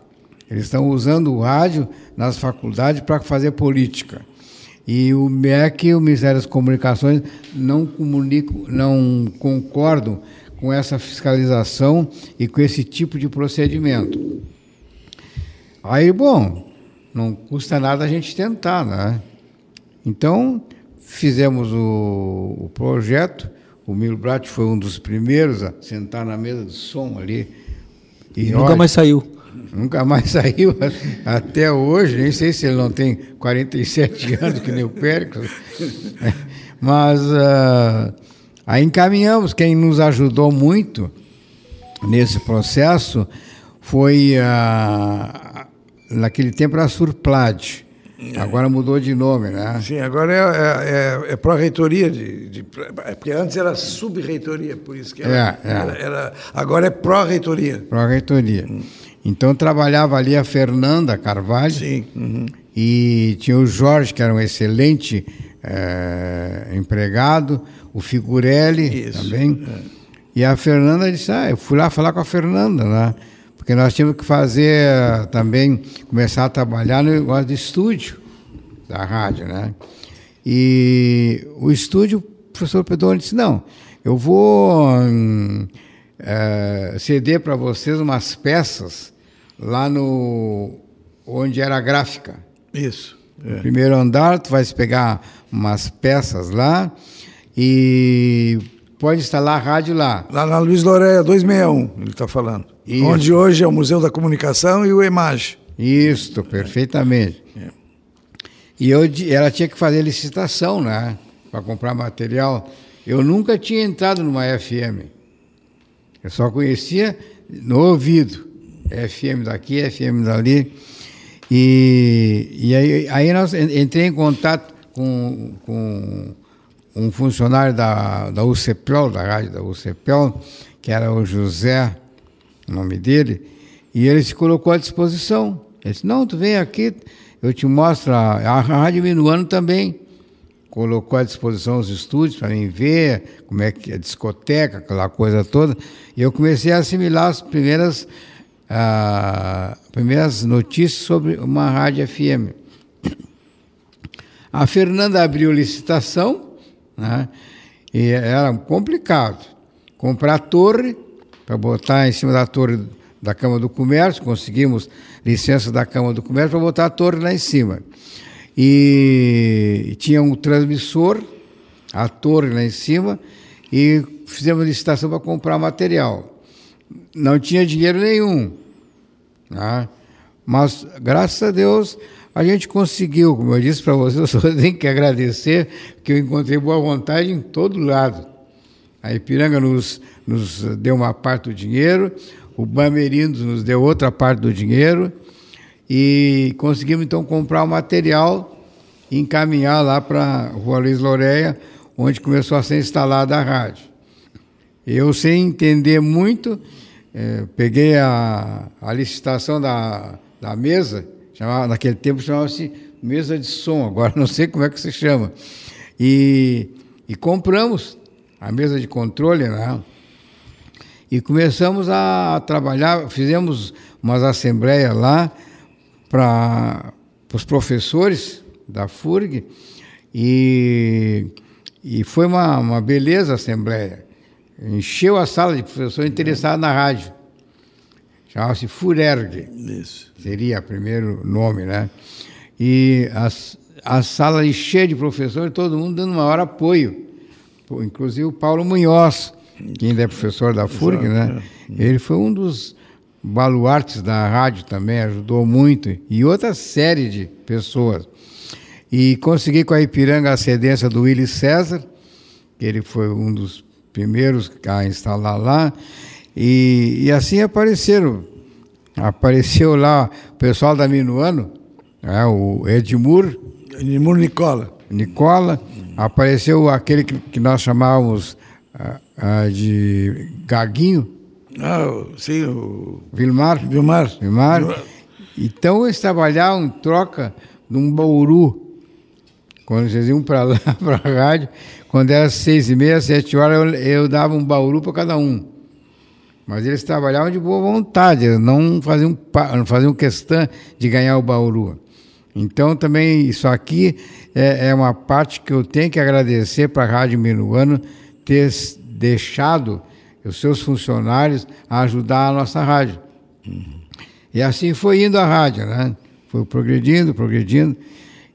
Eles estão usando o rádio nas faculdades para fazer política. E o MEC e o Ministério das Comunicações não comunicam, não concordam com essa fiscalização e com esse tipo de procedimento. Aí, bom, não custa nada a gente tentar, né? Então, fizemos o, o projeto, o Milbrat foi um dos primeiros a sentar na mesa de som ali. E, e nunca olha, mais saiu. Nunca mais saiu até hoje, nem sei se ele não tem 47 anos, que nem o Péricles. Mas... Uh, Aí encaminhamos, quem nos ajudou muito nesse processo foi a, naquele tempo a Surplad. É. Agora mudou de nome, né? Sim, agora é, é, é, é pró-reitoria, de, de, é porque antes era sub-reitoria, por isso que era. É, é. era, era agora é pró-reitoria. Pró-reitoria. Hum. Então trabalhava ali a Fernanda Carvalho. Sim. Uhum. E tinha o Jorge, que era um excelente eh, empregado o Figurelli Isso. também. É. E a Fernanda disse, ah, eu fui lá falar com a Fernanda, né? Porque nós tínhamos que fazer também, começar a trabalhar no negócio de estúdio da rádio, né? E o estúdio, o professor Pedro disse, não, eu vou hum, é, ceder para vocês umas peças lá no... onde era a gráfica. Isso. É. No primeiro andar, tu vai pegar umas peças lá e pode instalar a rádio lá. Lá na Luiz Loreia, 261, ele está falando. Isso. Onde hoje é o Museu da Comunicação e o imagem Isto, perfeitamente. É. É. E eu, ela tinha que fazer licitação, né? Para comprar material. Eu nunca tinha entrado numa FM. Eu só conhecia no ouvido. FM daqui, FM dali. E, e aí, aí nós entrei em contato com, com um funcionário da, da UCPEL, da rádio da UCPEL, que era o José, o nome dele, e ele se colocou à disposição. Ele disse, não, tu vem aqui, eu te mostro a, a Rádio Minuano também. Colocou à disposição os estúdios para mim ver como é que é a discoteca, aquela coisa toda. E eu comecei a assimilar as primeiras, ah, primeiras notícias sobre uma rádio FM. A Fernanda abriu licitação né? E era complicado. Comprar a torre, para botar em cima da torre da Câmara do Comércio, conseguimos licença da Câmara do Comércio para botar a torre lá em cima. E tinha um transmissor, a torre lá em cima, e fizemos licitação para comprar material. Não tinha dinheiro nenhum. Né? Mas, graças a Deus, a gente conseguiu, como eu disse para vocês, eu só tenho que agradecer, que eu encontrei boa vontade em todo lado. A Ipiranga nos, nos deu uma parte do dinheiro, o Bamerindos nos deu outra parte do dinheiro, e conseguimos então comprar o material e encaminhar lá para a Rua Luiz Loreia, onde começou a ser instalada a rádio. Eu, sem entender muito, eh, peguei a, a licitação da, da mesa Chamava, naquele tempo chamava-se mesa de som, agora não sei como é que se chama. E, e compramos a mesa de controle, né? E começamos a trabalhar, fizemos umas assembleias lá para os professores da FURG e, e foi uma, uma beleza a assembleia. Encheu a sala de professores interessados na rádio chamava-se Furerg. Isso. Seria o primeiro nome, né? E as, a sala cheia de professores, todo mundo dando maior apoio. Inclusive o Paulo Munhoz, que ainda é professor da FURG, Exato, né? É. Ele foi um dos baluartes da rádio também, ajudou muito. E outra série de pessoas. E consegui com a Ipiranga a cedência do Willi César, que ele foi um dos primeiros a instalar lá. E, e assim apareceram. Apareceu lá o pessoal da Minuano, é, o Edmur. Edmur Nicola. Nicola. Apareceu aquele que, que nós chamávamos ah, ah, de Gaguinho. Ah, sim, o. Vilmar. Vilmar. Vilmar. Vilmar. Então eles trabalhavam em troca num Bauru. Quando eles iam para lá, para a rádio, quando era seis e meia, sete horas, eu, eu dava um Bauru para cada um. Mas eles trabalhavam de boa vontade, não faziam, não faziam questão de ganhar o Bauru. Então, também, isso aqui é, é uma parte que eu tenho que agradecer para a Rádio Minuano ter deixado os seus funcionários a ajudar a nossa rádio. E assim foi indo a rádio, né? Foi progredindo, progredindo.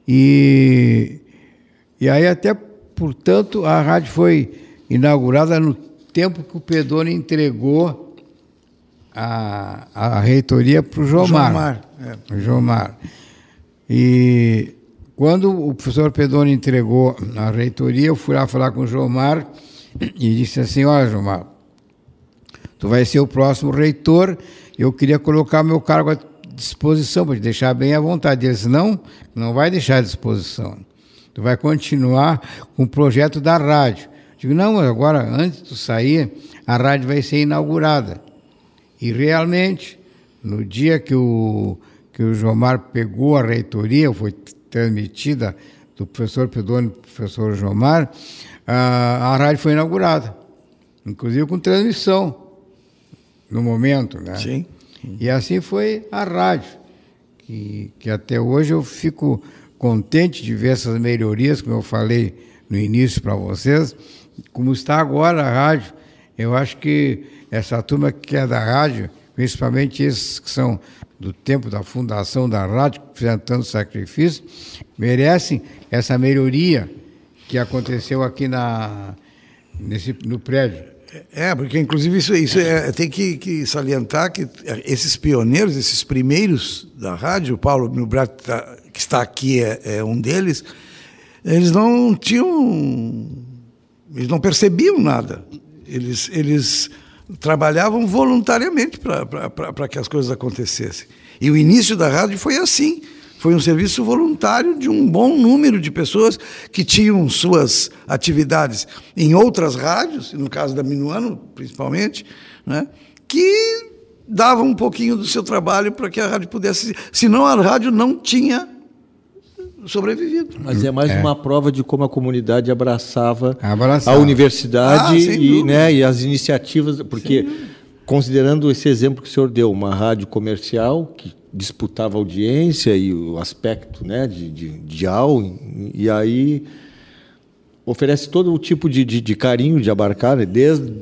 E, e aí, até portanto, a rádio foi inaugurada no tempo que o Pedone entregou a, a reitoria para o Jomar. Mar, é. João Mar. E quando o professor Pedone entregou a reitoria, eu fui lá falar com o Jomar e disse assim, olha, Jomar, tu vai ser o próximo reitor, eu queria colocar meu cargo à disposição, para te deixar bem à vontade. Ele disse, não, não vai deixar à disposição. Tu vai continuar com o projeto da rádio. Eu digo, não, agora, antes de tu sair, a rádio vai ser inaugurada. E realmente, no dia que o, que o Jomar pegou a reitoria, foi transmitida do professor Pedone para o professor Jomar, a, a rádio foi inaugurada, inclusive com transmissão no momento, né? Sim. E assim foi a rádio, que, que até hoje eu fico contente de ver essas melhorias, como eu falei no início para vocês, como está agora a rádio. Eu acho que essa turma que é da rádio, principalmente esses que são do tempo da fundação da rádio, que fizeram tanto sacrifício, merecem essa melhoria que aconteceu aqui na, nesse, no prédio. É, é porque inclusive isso, isso é, tem que, que, salientar que esses pioneiros, esses primeiros da rádio, o Paulo Milbrat, tá, que está aqui, é, é, um deles, eles não tinham. Eles não percebiam nada. Eles, eles trabalhavam voluntariamente para que as coisas acontecessem. E o início da rádio foi assim. Foi um serviço voluntário de um bom número de pessoas que tinham suas atividades em outras rádios, no caso da Minuano, principalmente, né, que davam um pouquinho do seu trabalho para que a rádio pudesse. Senão a rádio não tinha sobrevivido. Mas é mais é. uma prova de como a comunidade abraçava, abraçava. a universidade ah, e, né, e, as iniciativas, porque Sim. considerando esse exemplo que o senhor deu, uma rádio comercial que disputava audiência e o aspecto né, de, de, de aula, e aí oferece todo o tipo de, de, de carinho de abarcar, né? desde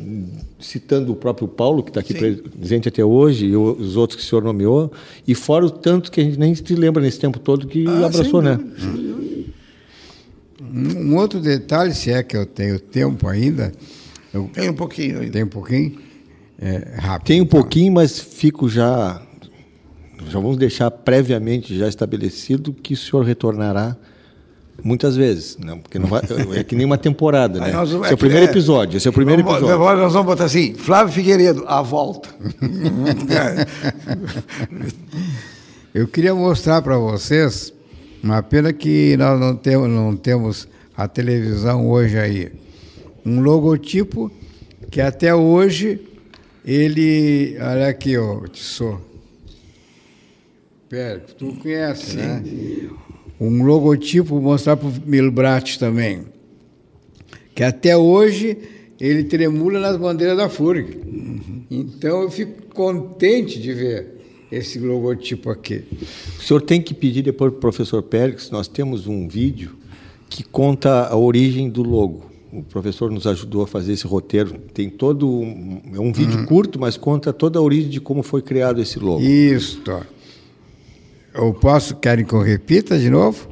citando o próprio Paulo, que está aqui Sim. presente até hoje, e os outros que o senhor nomeou, e fora o tanto que a gente nem se lembra nesse tempo todo que ah, abraçou, né? Um outro detalhe, se é que eu tenho tempo ainda. Eu tenho um pouquinho ainda. Tem um pouquinho? É, rápido. Tem um pouquinho, mas fico já. Já vamos deixar previamente já estabelecido que o senhor retornará Muitas vezes, não, porque não vai, é que nem uma temporada, né? Nós, esse é o é primeiro é. episódio, esse é o primeiro vamos, episódio. Agora nós vamos botar assim, Flávio Figueiredo, a volta. Eu queria mostrar para vocês, uma pena que nós não temos, não temos a televisão hoje aí, um logotipo que até hoje ele, olha aqui, ó, Tissot. Pera, tu conhece, né? Sim. né? um logotipo, mostrar para o Milbrat também, que até hoje ele tremula nas bandeiras da FURG. Uhum. Então eu fico contente de ver esse logotipo aqui. O senhor tem que pedir depois para o professor Pérez, nós temos um vídeo que conta a origem do logo. O professor nos ajudou a fazer esse roteiro. Tem todo um, é um vídeo uhum. curto, mas conta toda a origem de como foi criado esse logo. Isso. Eu posso, querem que eu repita de novo?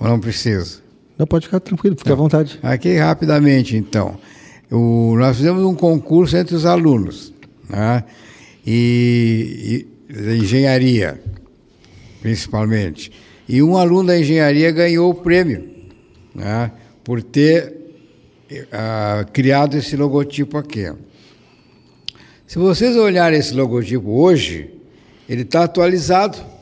Ou não precisa? Não, pode ficar tranquilo, fica então, à vontade. Aqui, rapidamente, então. O, nós fizemos um concurso entre os alunos né? e, e engenharia, principalmente. E um aluno da engenharia ganhou o prêmio né? por ter uh, criado esse logotipo aqui. Se vocês olharem esse logotipo hoje, ele está atualizado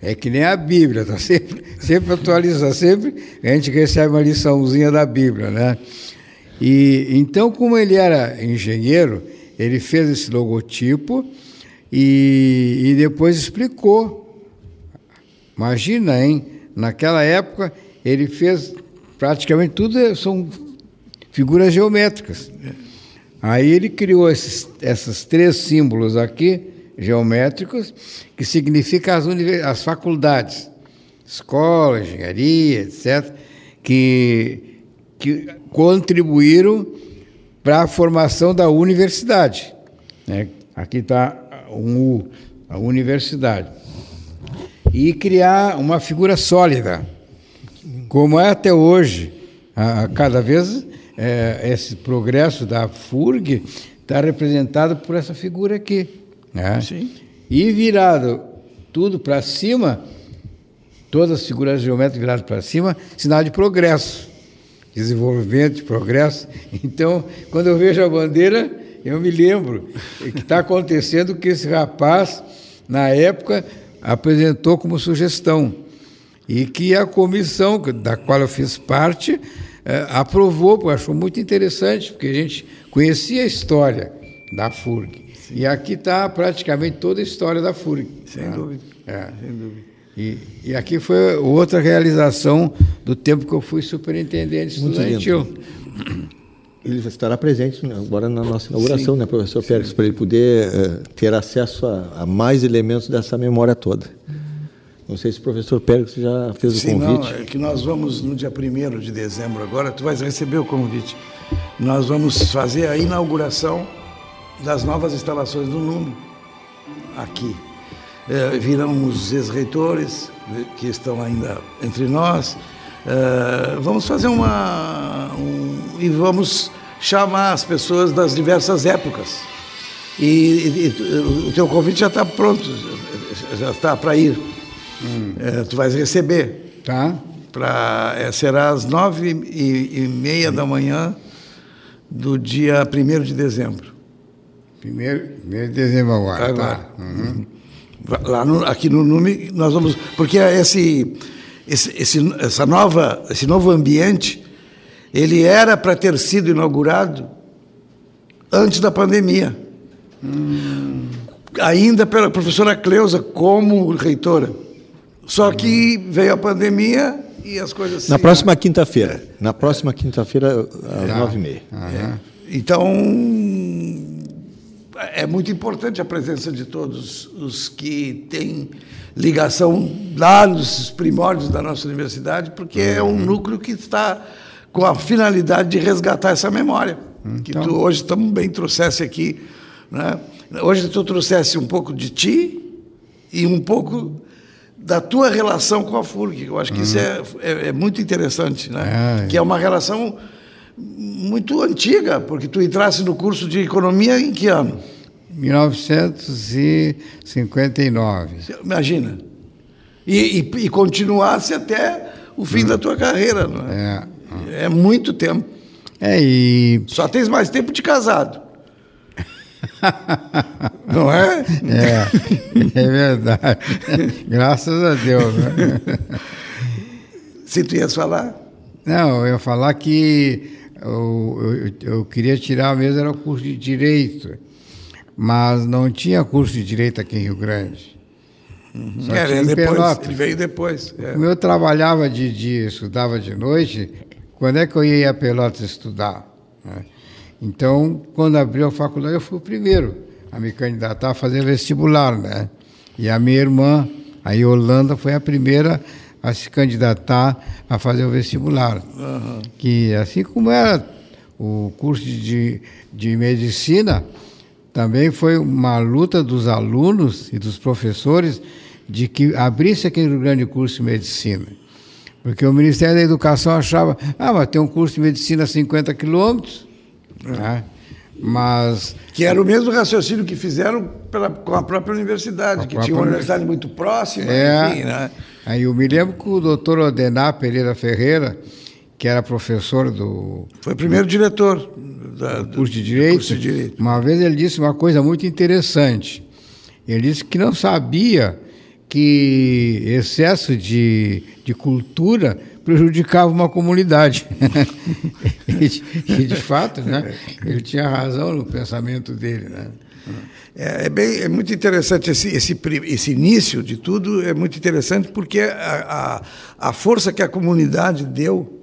é que nem a Bíblia, tá sempre, sempre atualiza, sempre a gente recebe uma liçãozinha da Bíblia, né? E então, como ele era engenheiro, ele fez esse logotipo e, e depois explicou. Imagina, hein? Naquela época ele fez praticamente tudo são figuras geométricas. Aí ele criou esses, esses três símbolos aqui geométricos, que significa as, as faculdades, escola, engenharia, etc., que, que contribuíram para a formação da universidade. Né? Aqui está um U, a universidade. E criar uma figura sólida, como é até hoje. A, cada vez é, esse progresso da FURG está representado por essa figura aqui. Né? Sim. E virado tudo para cima, todas as figuras geométricas viradas para cima, sinal de progresso, desenvolvimento, progresso. Então, quando eu vejo a bandeira, eu me lembro que está acontecendo que esse rapaz, na época, apresentou como sugestão e que a comissão, da qual eu fiz parte, eh, aprovou, achou muito interessante, porque a gente conhecia a história da FURG. Sim. E aqui está praticamente toda a história da FURG. Sem tá? dúvida. É. Sem dúvida. E, e, aqui foi outra realização do tempo que eu fui superintendente estudantil. Ele estará presente né? agora na nossa inauguração, Sim. né, professor Pérez, para ele poder uh, ter acesso a, a, mais elementos dessa memória toda. Não sei se o professor Pérez já fez Sim, o convite. Não, é que nós vamos, no dia 1 de dezembro agora, tu vais receber o convite. Nós vamos fazer a inauguração das novas instalações do NUM aqui. É, virão os ex-reitores né, que estão ainda entre nós. É, vamos fazer uma. Um, e vamos chamar as pessoas das diversas épocas. E, e o teu convite já está pronto, já está para ir. Hum. É, tu vais receber. Tá. Pra, é, será às nove e, e meia da manhã do dia 1 de dezembro. Primeiro, primeiro de dezembro agora. Tá? Uhum. Lá no, aqui no NUME, nós vamos. Porque é esse, esse, esse, essa nova, esse novo ambiente, ele era para ter sido inaugurado antes da pandemia. Hum. Ainda pela professora Cleusa como reitora. Só hum. que veio a pandemia e as coisas. Assim, na próxima quinta-feira. Na próxima quinta-feira, às nove e meia. É. Então, é muito importante a presença de todos os que têm ligação lá nos primórdios da nossa universidade, porque é um núcleo que está com a finalidade de resgatar essa memória. Hum, então. Que tu hoje também trouxesse aqui. Né? Hoje tu trouxesse um pouco de ti e um pouco da tua relação com a FURG. Eu acho que isso hum. é, é, é, muito interessante, né? É, que é uma relação muito antiga, porque tu entrasse no curso de economia em que ano? 1959. Imagina. E, e, e continuasse até o fim hum. da tua carreira. Não é? É. é muito tempo. É, e... Só tens mais tempo de casado. Não é? É, é verdade. Graças a Deus. Né? Se tu ias falar? Não, eu ia falar que eu, eu, eu queria tirar mesmo era o curso de Direito, mas não tinha curso de Direito aqui em Rio Grande. Uhum. Só é, tinha ele, depois, ele veio depois. É. Como eu trabalhava de dia, estudava de noite, quando é que eu ia a Pelotas estudar? Né? Então, quando abriu a faculdade, eu fui o primeiro a me candidatar a fazer vestibular, né? E a minha irmã, a Yolanda, foi a primeira a se candidatar a fazer o vestibular. Uhum. Que assim como era o curso de, de medicina, também foi uma luta dos alunos e dos professores de que abrisse aquele grande curso de medicina. Porque o Ministério da Educação achava, ah, mas tem um curso de medicina a 50 quilômetros. É. Né? Mas. Que era o mesmo raciocínio que fizeram pela, com a própria universidade, a que própria tinha uma universidade muito próxima, é, enfim, né? Aí eu me lembro que o doutor Odenar Pereira Ferreira, que era professor do. Foi o primeiro do, diretor da, do, curso de direito, curso de Direito. Uma vez ele disse uma coisa muito interessante. Ele disse que não sabia que excesso de, de cultura prejudicava uma comunidade. e, de, e, de, fato, né, ele tinha razão no pensamento dele. Né? É, é, bem, é muito interessante esse, esse, esse, início de tudo, é muito interessante porque a, a, a força que a comunidade deu,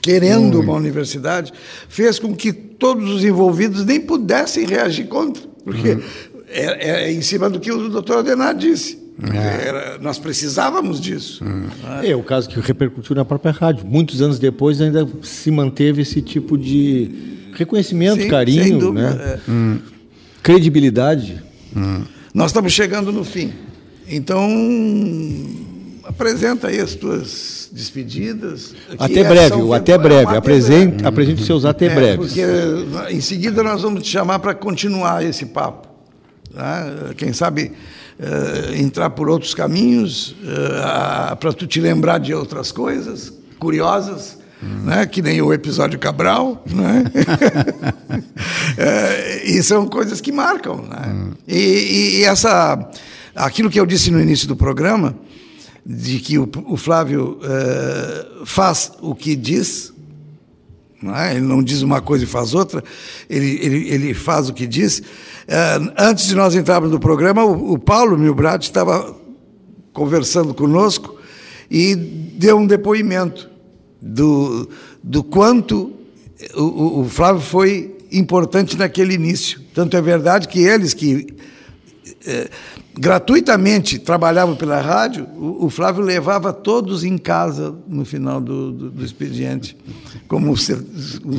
querendo hum. uma universidade, fez com que todos os envolvidos nem pudessem reagir contra, porque uhum. é, é, em cima do que o doutor Adenar disse. É. Era, nós precisávamos disso. Hum. É o caso que repercutiu na própria rádio. Muitos anos depois ainda se manteve esse tipo de reconhecimento, Sim, carinho, né? É. Hum credibilidade. Hum. Nós estamos chegando no fim. Então, apresenta aí as tuas despedidas. Até é breve, o até é breve. Apresente, apresente os seus até é, breves. Porque em seguida nós vamos te chamar para continuar esse papo. Né? Quem sabe uh, entrar por outros caminhos, uh, eh, para tu te lembrar de outras coisas curiosas né? que nem o episódio Cabral. Né? é, e são coisas que marcam. Né? Hum. E, e, e, essa, aquilo que eu disse no início do programa, de que o, o Flávio uh, faz o que diz, não é? ele não diz uma coisa e faz outra, ele, ele, ele faz o que diz. Uh, antes de nós entrarmos no programa, o, o Paulo Milbrat estava conversando conosco e deu um depoimento do, do quanto o, o Flávio foi importante naquele início. Tanto é verdade que eles que é, gratuitamente trabalhavam pela rádio, o, o, Flávio levava todos em casa no final do, do, do expediente, como um,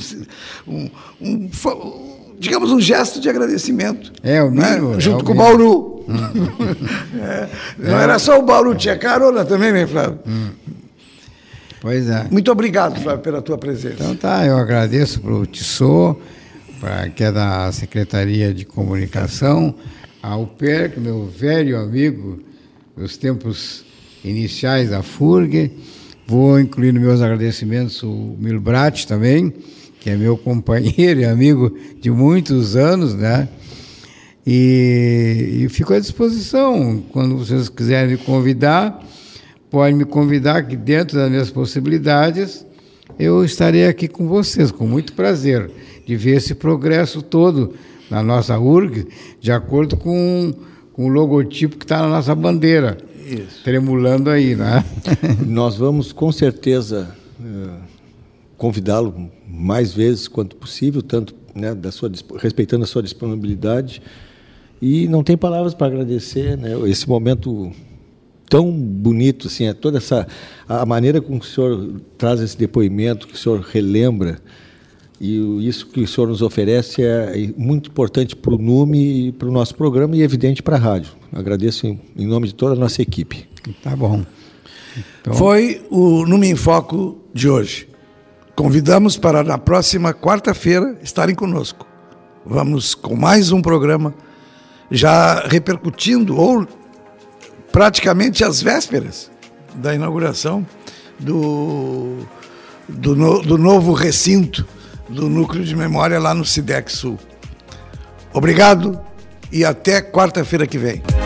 um, um, digamos um gesto de agradecimento. É, é o né, mínimo. Né? Junto é o com o Bauru. Hum. É, não era só o Bauru, tinha carona também, né, Flávio? Hum. Pois é. Muito obrigado pela tua presença. Então tá, eu agradeço para o Tissot, que é da Secretaria de Comunicação, ao PERC, é meu velho amigo dos tempos iniciais da FURG. Vou incluir nos meus agradecimentos o Milbrat também, que é meu companheiro e amigo de muitos anos, né? E, e fico à disposição quando vocês quiserem me convidar pode me convidar que dentro das minhas possibilidades eu estarei aqui com vocês, com muito prazer, de ver esse progresso todo na nossa URG, de acordo com, com o logotipo que está na nossa bandeira, Isso. tremulando aí, né? Nós vamos com certeza eh, convidá-lo mais vezes quanto possível, tanto né, da sua, respeitando a sua disponibilidade. E não tem palavras para agradecer né, esse momento tão bonito, assim, é toda essa a maneira com que o senhor traz esse depoimento, que o senhor relembra e isso que o senhor nos oferece é, é muito importante para o NUME e para o nosso programa e evidente para a rádio. Agradeço em, em, nome de toda a nossa equipe. Tá bom. Então... Foi o NUME em Foco de hoje. Convidamos para na próxima quarta-feira estarem conosco. Vamos com mais um programa já repercutindo ou praticamente às vésperas da inauguração do, do, no, do novo recinto do Núcleo de Memória lá no SIDEC Sul. Obrigado e até quarta-feira que vem.